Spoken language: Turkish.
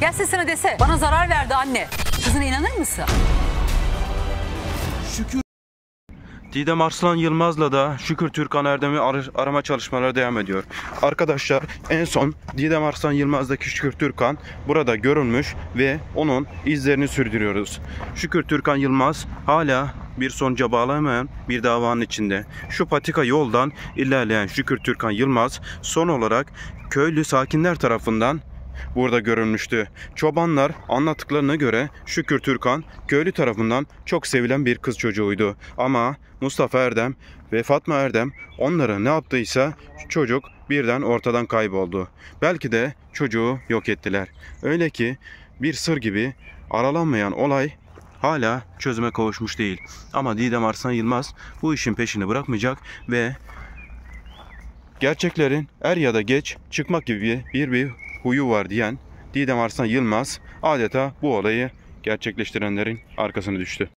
Gel sesine dese bana zarar verdi anne. Kızına inanır mısın? Şükür. Didem Arslan Yılmaz'la da Şükür Türkan Erdem'i ar arama çalışmaları devam ediyor. Arkadaşlar en son Didem Arslan Yılmaz'daki Şükür Türkan burada görülmüş ve onun izlerini sürdürüyoruz. Şükür Türkan Yılmaz hala bir sonuca bağlamayan bir davanın içinde. Şu patika yoldan ilerleyen Şükür Türkan Yılmaz son olarak köylü sakinler tarafından burada görülmüştü. Çobanlar anlattıklarına göre Şükür Türkan köylü tarafından çok sevilen bir kız çocuğuydu. Ama Mustafa Erdem ve Fatma Erdem onlara ne yaptıysa çocuk birden ortadan kayboldu. Belki de çocuğu yok ettiler. Öyle ki bir sır gibi aralanmayan olay hala çözüme kavuşmuş değil. Ama Didem Arslan Yılmaz bu işin peşini bırakmayacak ve gerçeklerin er ya da geç çıkmak gibi bir, bir huyu var diyen Didem Arslan Yılmaz adeta bu olayı gerçekleştirenlerin arkasını düştü.